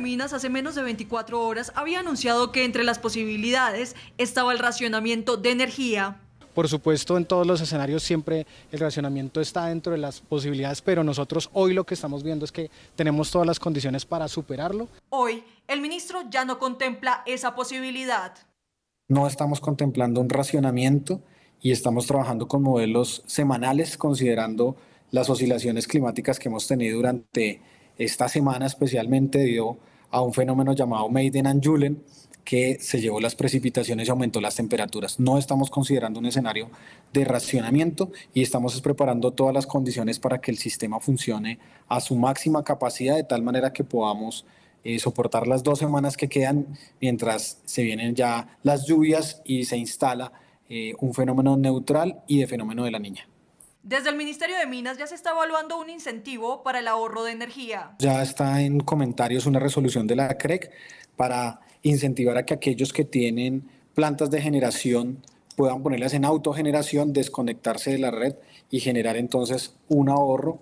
Minas hace menos de 24 horas había anunciado que entre las posibilidades estaba el racionamiento de energía. Por supuesto, en todos los escenarios siempre el racionamiento está dentro de las posibilidades, pero nosotros hoy lo que estamos viendo es que tenemos todas las condiciones para superarlo. Hoy, el ministro ya no contempla esa posibilidad. No estamos contemplando un racionamiento y estamos trabajando con modelos semanales considerando las oscilaciones climáticas que hemos tenido durante esta semana especialmente dio a un fenómeno llamado Maiden and Julen, que se llevó las precipitaciones y aumentó las temperaturas. No estamos considerando un escenario de racionamiento y estamos preparando todas las condiciones para que el sistema funcione a su máxima capacidad, de tal manera que podamos eh, soportar las dos semanas que quedan mientras se vienen ya las lluvias y se instala eh, un fenómeno neutral y de fenómeno de la niña. Desde el Ministerio de Minas ya se está evaluando un incentivo para el ahorro de energía. Ya está en comentarios una resolución de la CREC e para incentivar a que aquellos que tienen plantas de generación puedan ponerlas en autogeneración, desconectarse de la red y generar entonces un ahorro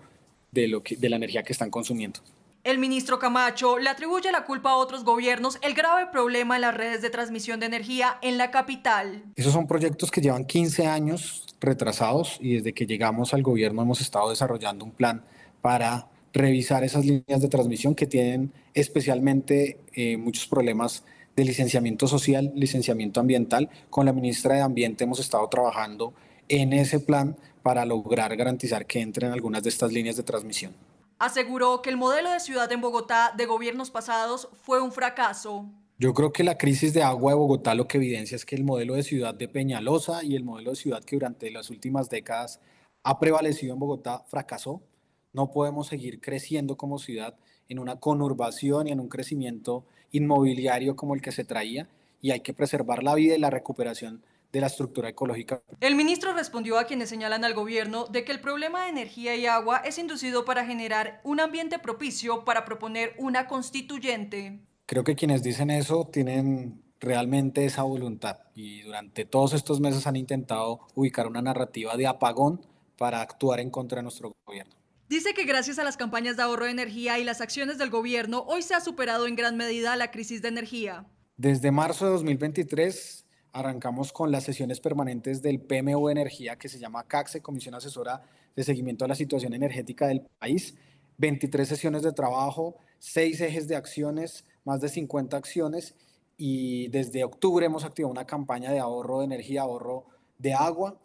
de, lo de la energía que están consumiendo. El ministro Camacho le atribuye la culpa a otros gobiernos el grave problema en las redes de transmisión de energía en la capital. Esos son proyectos que llevan 15 años retrasados y desde que llegamos al gobierno hemos estado desarrollando un plan para revisar esas líneas de transmisión que tienen especialmente eh, muchos problemas de licenciamiento social, licenciamiento ambiental. Con la ministra de Ambiente hemos estado trabajando en ese plan para lograr garantizar que entren algunas de estas líneas de transmisión. Aseguró que el modelo de ciudad en Bogotá de gobiernos pasados fue un fracaso. Yo creo que la crisis de agua de Bogotá lo que evidencia es que el modelo de ciudad de Peñalosa y el modelo de ciudad que durante las últimas décadas ha prevalecido en Bogotá fracasó. No podemos seguir creciendo como ciudad en una conurbación y en un crecimiento inmobiliario como el que se traía y hay que preservar la vida y la recuperación de la estructura ecológica. El ministro respondió a quienes señalan al gobierno de que el problema de energía y agua es inducido para generar un ambiente propicio para proponer una constituyente. Creo que quienes dicen eso tienen realmente esa voluntad y durante todos estos meses han intentado ubicar una narrativa de apagón para actuar en contra de nuestro gobierno. Dice que gracias a las campañas de ahorro de energía y las acciones del gobierno, hoy se ha superado en gran medida la crisis de energía. Desde marzo de 2023 arrancamos con las sesiones permanentes del PMU Energía, que se llama CACSE, Comisión Asesora de Seguimiento a la Situación Energética del País. 23 sesiones de trabajo, 6 ejes de acciones, más de 50 acciones y desde octubre hemos activado una campaña de ahorro de energía, ahorro de agua.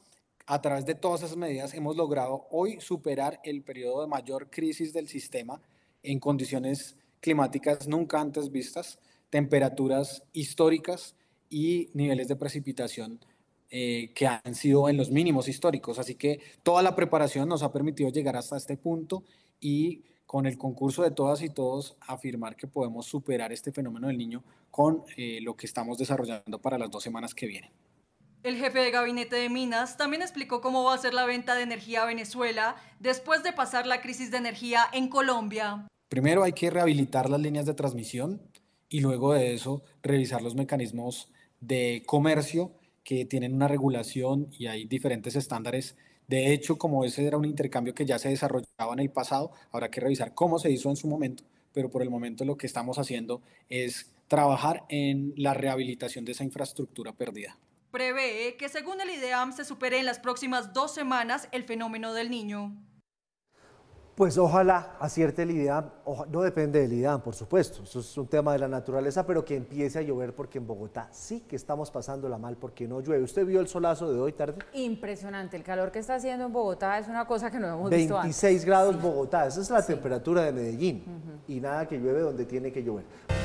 A través de todas esas medidas hemos logrado hoy superar el periodo de mayor crisis del sistema en condiciones climáticas nunca antes vistas, temperaturas históricas, y niveles de precipitación eh, que han sido en los mínimos históricos. Así que toda la preparación nos ha permitido llegar hasta este punto y con el concurso de todas y todos afirmar que podemos superar este fenómeno del niño con eh, lo que estamos desarrollando para las dos semanas que vienen. El jefe de gabinete de Minas también explicó cómo va a ser la venta de energía a Venezuela después de pasar la crisis de energía en Colombia. Primero hay que rehabilitar las líneas de transmisión y luego de eso revisar los mecanismos de comercio que tienen una regulación y hay diferentes estándares. De hecho, como ese era un intercambio que ya se desarrollaba en el pasado, habrá que revisar cómo se hizo en su momento, pero por el momento lo que estamos haciendo es trabajar en la rehabilitación de esa infraestructura perdida. Prevé que según el IDEAM se supere en las próximas dos semanas el fenómeno del niño. Pues ojalá acierte el IDAM, no depende del IDAM, por supuesto, eso es un tema de la naturaleza, pero que empiece a llover porque en Bogotá sí que estamos pasándola mal porque no llueve. ¿Usted vio el solazo de hoy tarde? Impresionante, el calor que está haciendo en Bogotá es una cosa que no hemos visto visto 26 grados Bogotá, esa es la temperatura de Medellín y nada que llueve donde tiene que llover.